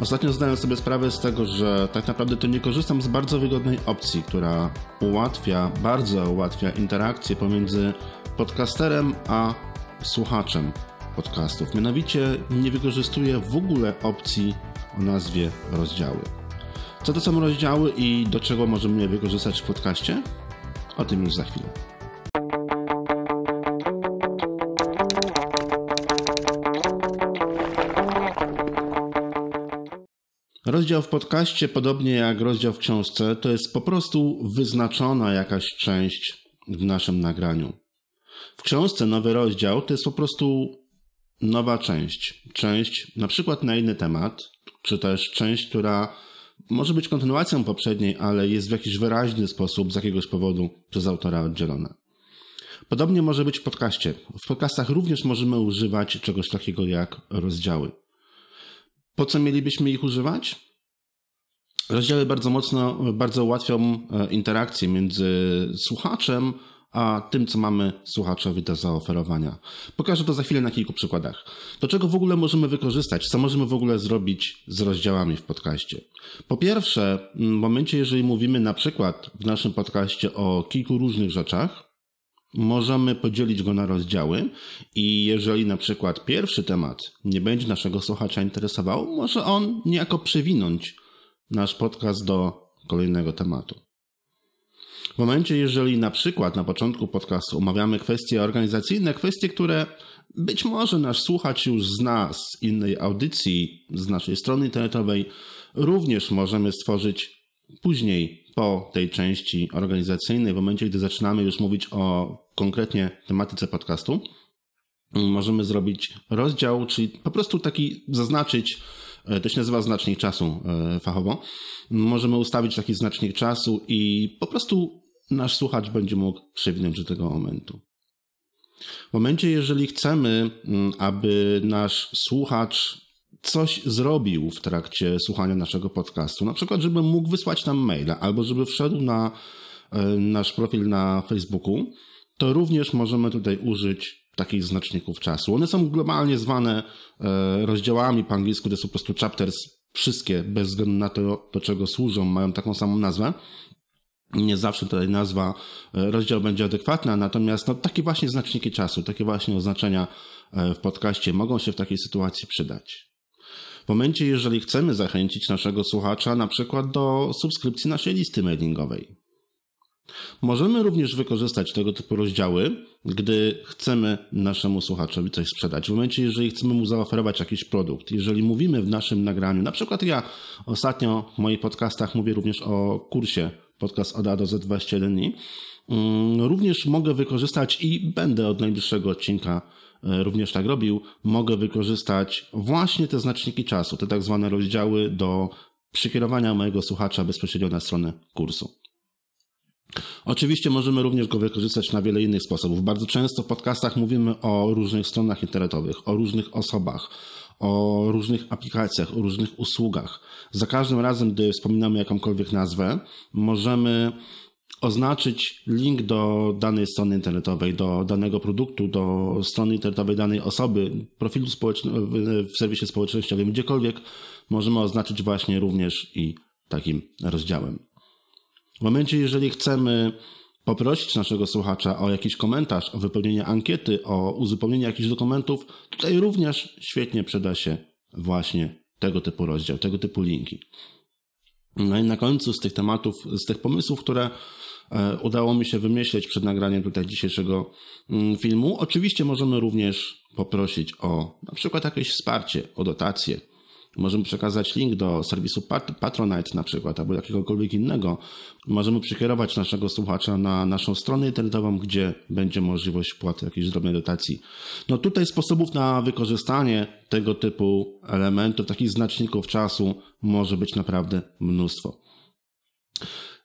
Ostatnio zdałem sobie sprawę z tego, że tak naprawdę to nie korzystam z bardzo wygodnej opcji, która ułatwia, bardzo ułatwia interakcję pomiędzy podcasterem a słuchaczem podcastów. Mianowicie nie wykorzystuję w ogóle opcji o nazwie rozdziały. Co to są rozdziały i do czego możemy je wykorzystać w podcaście? O tym już za chwilę. Rozdział w podcaście, podobnie jak rozdział w książce, to jest po prostu wyznaczona jakaś część w naszym nagraniu. W książce nowy rozdział to jest po prostu nowa część. Część na przykład na inny temat, czy też część, która może być kontynuacją poprzedniej, ale jest w jakiś wyraźny sposób z jakiegoś powodu przez autora oddzielona. Podobnie może być w podcaście. W podcastach również możemy używać czegoś takiego jak rozdziały. Po co mielibyśmy ich używać? Rozdziały bardzo mocno, bardzo ułatwią e, interakcję między słuchaczem a tym, co mamy słuchaczowi do zaoferowania. Pokażę to za chwilę na kilku przykładach. Do czego w ogóle możemy wykorzystać? Co możemy w ogóle zrobić z rozdziałami w podcaście? Po pierwsze, w momencie, jeżeli mówimy na przykład w naszym podcaście o kilku różnych rzeczach, możemy podzielić go na rozdziały i jeżeli na przykład pierwszy temat nie będzie naszego słuchacza interesował, może on niejako przewinąć nasz podcast do kolejnego tematu. W momencie, jeżeli na przykład na początku podcastu omawiamy kwestie organizacyjne, kwestie, które być może nasz słuchacz już zna z innej audycji, z naszej strony internetowej, również możemy stworzyć Później, po tej części organizacyjnej, w momencie, gdy zaczynamy już mówić o konkretnie tematyce podcastu, możemy zrobić rozdział, czyli po prostu taki zaznaczyć, e, to się nazywa znacznik czasu e, fachowo. Możemy ustawić taki znacznik czasu i po prostu nasz słuchacz będzie mógł przewinąć do tego momentu. W momencie, jeżeli chcemy, mm, aby nasz słuchacz coś zrobił w trakcie słuchania naszego podcastu, na przykład, żeby mógł wysłać nam maila albo żeby wszedł na e, nasz profil na Facebooku, to również możemy tutaj użyć takich znaczników czasu. One są globalnie zwane e, rozdziałami po angielsku, to są po prostu chapters. Wszystkie, bez względu na to, do czego służą, mają taką samą nazwę. Nie zawsze tutaj nazwa, e, rozdział będzie adekwatna, natomiast no, takie właśnie znaczniki czasu, takie właśnie oznaczenia w podcaście mogą się w takiej sytuacji przydać. W momencie, jeżeli chcemy zachęcić naszego słuchacza na przykład do subskrypcji naszej listy mailingowej. Możemy również wykorzystać tego typu rozdziały, gdy chcemy naszemu słuchaczowi coś sprzedać. W momencie, jeżeli chcemy mu zaoferować jakiś produkt, jeżeli mówimy w naszym nagraniu, na przykład ja ostatnio w moich podcastach mówię również o kursie podcast od A do Z 21 dni, mm, również mogę wykorzystać i będę od najbliższego odcinka E, również tak robił, mogę wykorzystać właśnie te znaczniki czasu, te tak zwane rozdziały do przykierowania mojego słuchacza bezpośrednio na stronę kursu. Oczywiście możemy również go wykorzystać na wiele innych sposobów. Bardzo często w podcastach mówimy o różnych stronach internetowych, o różnych osobach, o różnych aplikacjach, o różnych usługach. Za każdym razem, gdy wspominamy jakąkolwiek nazwę, możemy oznaczyć link do danej strony internetowej, do danego produktu, do strony internetowej danej osoby, profilu społecznego w serwisie społecznościowym, gdziekolwiek możemy oznaczyć właśnie również i takim rozdziałem. W momencie, jeżeli chcemy poprosić naszego słuchacza o jakiś komentarz, o wypełnienie ankiety, o uzupełnienie jakichś dokumentów, tutaj również świetnie przyda się właśnie tego typu rozdział, tego typu linki. No i na końcu z tych tematów, z tych pomysłów, które e, udało mi się wymyślić przed nagraniem tutaj dzisiejszego mm, filmu, oczywiście możemy również poprosić o na przykład jakieś wsparcie, o dotacje, Możemy przekazać link do serwisu Patronite na przykład, albo jakiegokolwiek innego. Możemy przekierować naszego słuchacza na naszą stronę internetową, gdzie będzie możliwość wpłaty jakiejś drobnej dotacji. No tutaj sposobów na wykorzystanie tego typu elementów, takich znaczników czasu może być naprawdę mnóstwo.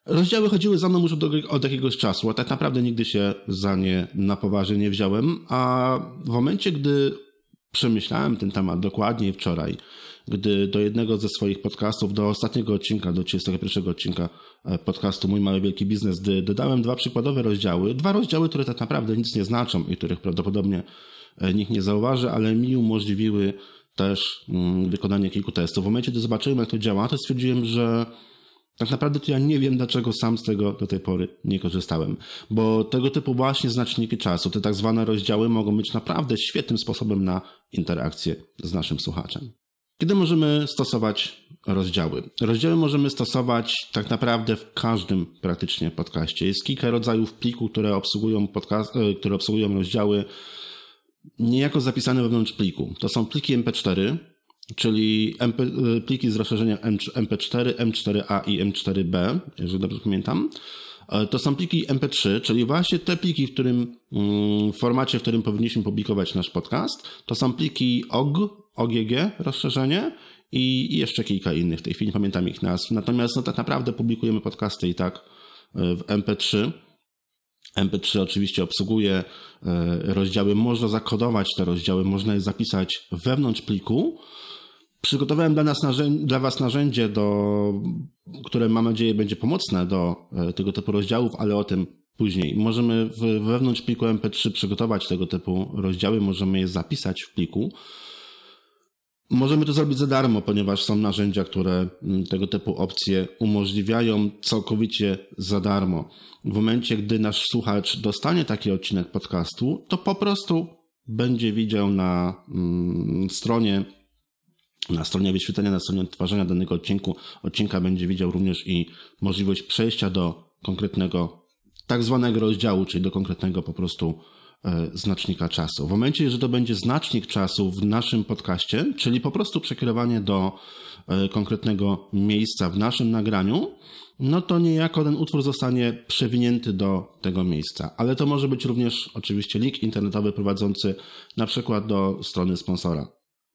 Rozdziały chodziły za mną już od, od, jakiegoś czasu, a tak naprawdę nigdy się za nie na poważnie nie wziąłem, a w momencie, gdy Przemyślałem ten temat dokładniej wczoraj, gdy do jednego ze swoich podcastów, do ostatniego odcinka, do 31 odcinka e, podcastu Mój Mały Wielki Biznes, gdy dodałem dwa przykładowe rozdziały, dwa rozdziały, które tak naprawdę nic nie znaczą i których prawdopodobnie e, nikt nie zauważy, ale mi umożliwiły też mm, wykonanie kilku testów. W momencie, gdy zobaczyłem, jak to działa, to stwierdziłem, że tak naprawdę to ja nie wiem, dlaczego sam z tego do tej pory nie korzystałem, bo tego typu właśnie znaczniki czasu, te tak zwane rozdziały mogą być naprawdę świetnym sposobem na interakcję z naszym słuchaczem. Kiedy możemy stosować rozdziały? Rozdziały możemy stosować tak naprawdę w każdym praktycznie podcaście. Jest kilka rodzajów plików, które obsługują, podcast- e, które obsługują rozdziały niejako zapisane wewnątrz pliku. To są pliki MP4, czyli MP, y, pliki z rozszerzeniem MP4, M4A i M4B, jeżeli dobrze pamiętam. E, to są pliki MP3, czyli właśnie te pliki, w którym mm, w formacie, w którym powinniśmy publikować nasz podcast, to są pliki OG, OGG rozszerzenie i jeszcze kilka innych. W tej chwili nie pamiętam ich nazw. Natomiast no, tak naprawdę publikujemy podcasty i tak e, w MP3. MP3 oczywiście obsługuje e, rozdziały, można zakodować te rozdziały, można je zapisać wewnątrz pliku. Przygotowałem dla, nas dla Was narzędzie, do, które mam nadzieję będzie pomocne do e, tego typu rozdziałów, ale o tym później. Możemy wewnątrz pliku MP3 przygotować tego typu rozdziały, możemy je zapisać w pliku. Możemy to zrobić za darmo, ponieważ są narzędzia, które mm, tego typu opcje umożliwiają całkowicie za darmo. W momencie, gdy nasz słuchacz dostanie taki odcinek podcastu, to po prostu będzie widział na mm, stronie na stronie wyświetlenia, na stronie odtwarzania danego odcinku, odcinka będzie widział również i możliwość przejścia do konkretnego tak zwanego rozdziału, czyli do konkretnego po prostu e, znacznika czasu. W momencie, że to będzie znacznik czasu w naszym podcaście, czyli po prostu przekierowanie do e, konkretnego miejsca w naszym nagraniu, no to niejako ten utwór zostanie przewinięty do tego miejsca. Ale to może być również oczywiście link internetowy prowadzący na przykład do strony sponsora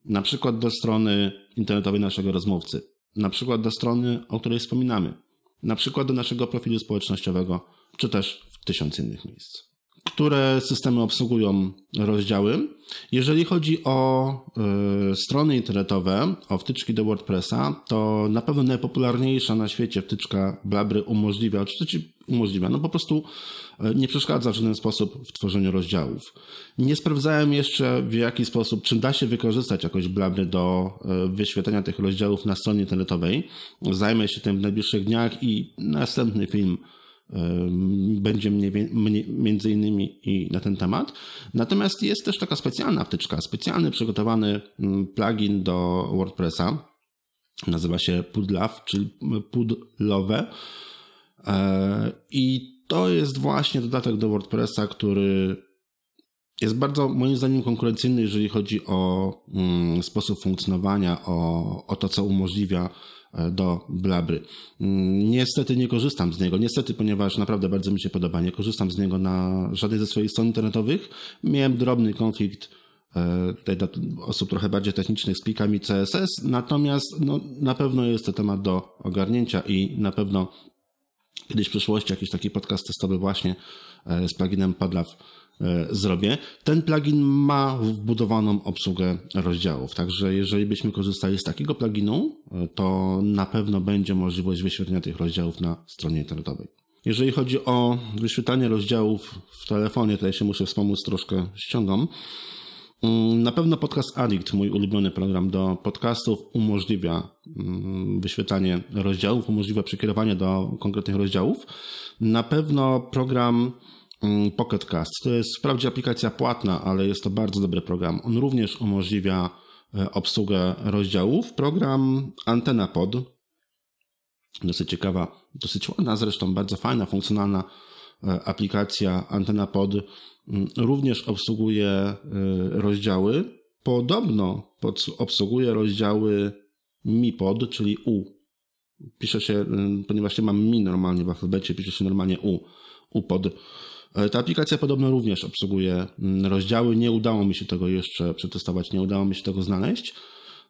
na przykład do strony internetowej naszego rozmówcy, na przykład do strony, o której wspominamy, na przykład do naszego profilu społecznościowego, czy też w tysiąc innych miejsc które systemy obsługują rozdziały. Jeżeli chodzi o y, strony internetowe, o wtyczki do WordPressa, to na pewno najpopularniejsza na świecie wtyczka Blabry umożliwia, czy umożliwia, no po prostu e, nie przeszkadza w żaden sposób w tworzeniu rozdziałów. Nie sprawdzałem jeszcze w jaki sposób, czy da się wykorzystać jakoś Blabry do e, wyświetlenia tych rozdziałów na stronie internetowej. Zajmę się tym w najbliższych dniach i następny film będzie mnie, między innymi i na ten temat. Natomiast jest też taka specjalna wtyczka, specjalny przygotowany mm, plugin do WordPressa. Nazywa się Pudlaw, czyli Pudlowe. E, I to jest właśnie dodatek do WordPressa, który jest bardzo, moim zdaniem, konkurencyjny, jeżeli chodzi o mm, sposób funkcjonowania, o, o to, co umożliwia e, do blabry. Mm, niestety nie korzystam z niego. Niestety, ponieważ naprawdę bardzo mi się podoba. Nie korzystam z niego na żadnej ze swoich stron internetowych. Miałem drobny konflikt e, tutaj dla osób trochę bardziej technicznych z plikami CSS, natomiast no, na pewno jest to temat do ogarnięcia i na pewno kiedyś w przyszłości jakiś taki podcast testowy właśnie e, z pluginem Padlaw E, zrobię. Ten plugin ma wbudowaną obsługę rozdziałów, także jeżeli byśmy korzystali z takiego pluginu, e, to na pewno będzie możliwość wyświetlenia tych rozdziałów na stronie internetowej. Jeżeli chodzi o wyświetlanie rozdziałów w telefonie, tutaj się muszę wspomóc troszkę ściągą. Mm, na pewno Podcast Addict, mój ulubiony program do podcastów, umożliwia mm, wyświetlanie rozdziałów, umożliwia przekierowanie do konkretnych rozdziałów. Na pewno program Mm, Pocket Cast. To jest wprawdzie aplikacja płatna, ale jest to bardzo dobry program. On również umożliwia e, obsługę rozdziałów. Program Antena Pod. Dosyć ciekawa, dosyć ładna zresztą, bardzo fajna, funkcjonalna e, aplikacja Antena Pod mm, również obsługuje e, rozdziały. Podobno obsługuje rozdziały MiPod, czyli U. Pisze się, mm, ponieważ ja mam Mi normalnie w alfabecie, pisze się normalnie U. U pod E, ta aplikacja podobno również obsługuje mm, rozdziały. Nie udało mi się tego jeszcze przetestować, nie udało mi się tego znaleźć.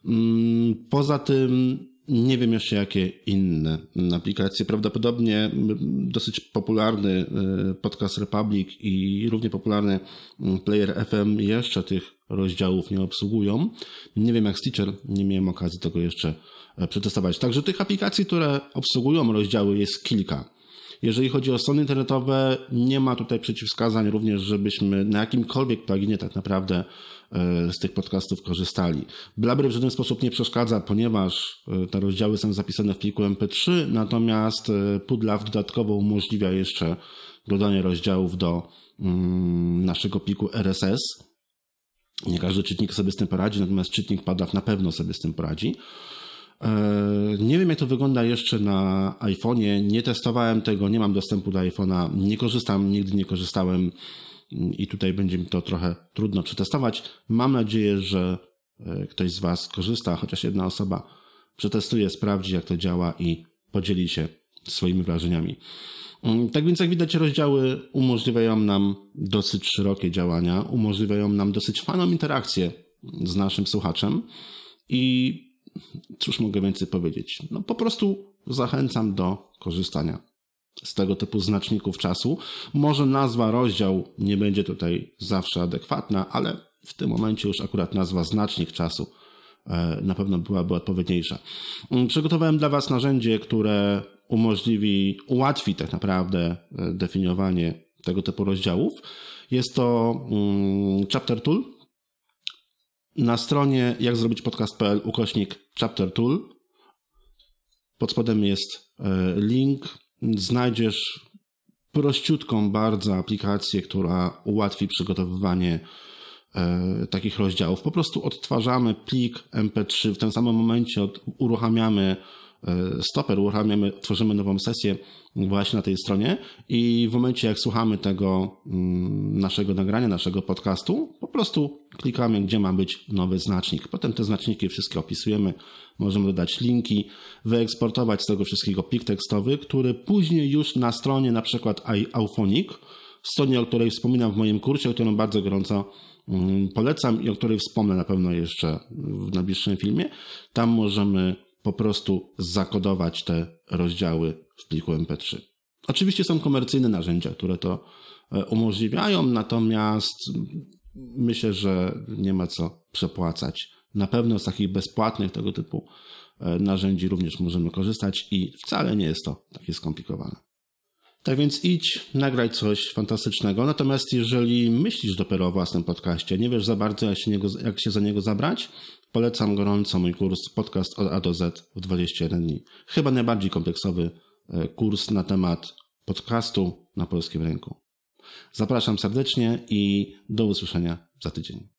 Mm, poza tym nie wiem jeszcze jakie inne aplikacje. Prawdopodobnie mm, dosyć popularny e, podcast Republic i równie popularny Player FM jeszcze tych rozdziałów nie obsługują. Nie wiem jak Stitcher, nie miałem okazji tego jeszcze e, przetestować. Także tych aplikacji, które obsługują rozdziały jest kilka. Jeżeli chodzi o strony internetowe, nie ma tutaj przeciwwskazań również, żebyśmy na jakimkolwiek pluginie tak naprawdę e, z tych podcastów korzystali. Blabry w żaden sposób nie przeszkadza, ponieważ e, te rozdziały są zapisane w pliku MP3, natomiast e, Pudlaw dodatkowo umożliwia jeszcze dodanie rozdziałów do mm, naszego pliku RSS. Nie każdy czytnik sobie z tym poradzi, natomiast czytnik Pudlaw na pewno sobie z tym poradzi. E, nie wiem, jak to wygląda jeszcze na iPhone'ie. Nie testowałem tego, nie mam dostępu do iPhone'a, nie korzystam, nigdy nie korzystałem i tutaj będzie mi to trochę trudno przetestować. Mam nadzieję, że e, ktoś z Was korzysta, chociaż jedna osoba przetestuje, sprawdzi, jak to działa i podzieli się swoimi wrażeniami. Mm, tak więc, jak widać, rozdziały umożliwiają nam dosyć szerokie działania, umożliwiają nam dosyć fajną interakcję z naszym słuchaczem i cóż mogę więcej powiedzieć? No po prostu zachęcam do korzystania z tego typu znaczników czasu. Może nazwa rozdział nie będzie tutaj zawsze adekwatna, ale w tym momencie już akurat nazwa znacznik czasu e, na pewno byłaby odpowiedniejsza. Mm, przygotowałem dla Was narzędzie, które umożliwi, ułatwi tak naprawdę e, definiowanie tego typu rozdziałów. Jest to mm, Chapter Tool, na stronie jak zrobić podcast.pl ukośnik chapter tool. Pod spodem jest e, link. Znajdziesz prościutką bardzo aplikację, która ułatwi przygotowywanie e, takich rozdziałów. Po prostu odtwarzamy plik MP3 w tym samym momencie, uruchamiamy E, stoper, uruchamiamy, tworzymy nową sesję właśnie na tej stronie i w momencie jak słuchamy tego mm, naszego nagrania, naszego podcastu, po prostu klikamy, gdzie ma być nowy znacznik. Potem te znaczniki wszystkie opisujemy, możemy dodać linki, wyeksportować z tego wszystkiego plik tekstowy, który później już na stronie na przykład Auphonic, stronie, o której wspominam w moim kursie, którą bardzo gorąco mm, polecam i o której wspomnę na pewno jeszcze w najbliższym filmie, tam możemy po prostu zakodować te rozdziały w pliku MP3. Oczywiście są komercyjne narzędzia, które to e, umożliwiają, natomiast myślę, że nie ma co przepłacać. Na pewno z takich bezpłatnych tego typu e, narzędzi również możemy korzystać i wcale nie jest to takie skomplikowane. Tak więc idź, nagraj coś fantastycznego. Natomiast jeżeli myślisz dopiero o własnym podcaście, nie wiesz za bardzo, jak się, niego, jak się za niego zabrać, polecam gorąco mój kurs Podcast od A do Z w 21 dni. Chyba najbardziej kompleksowy e, kurs na temat podcastu na polskim rynku. Zapraszam serdecznie i do usłyszenia za tydzień.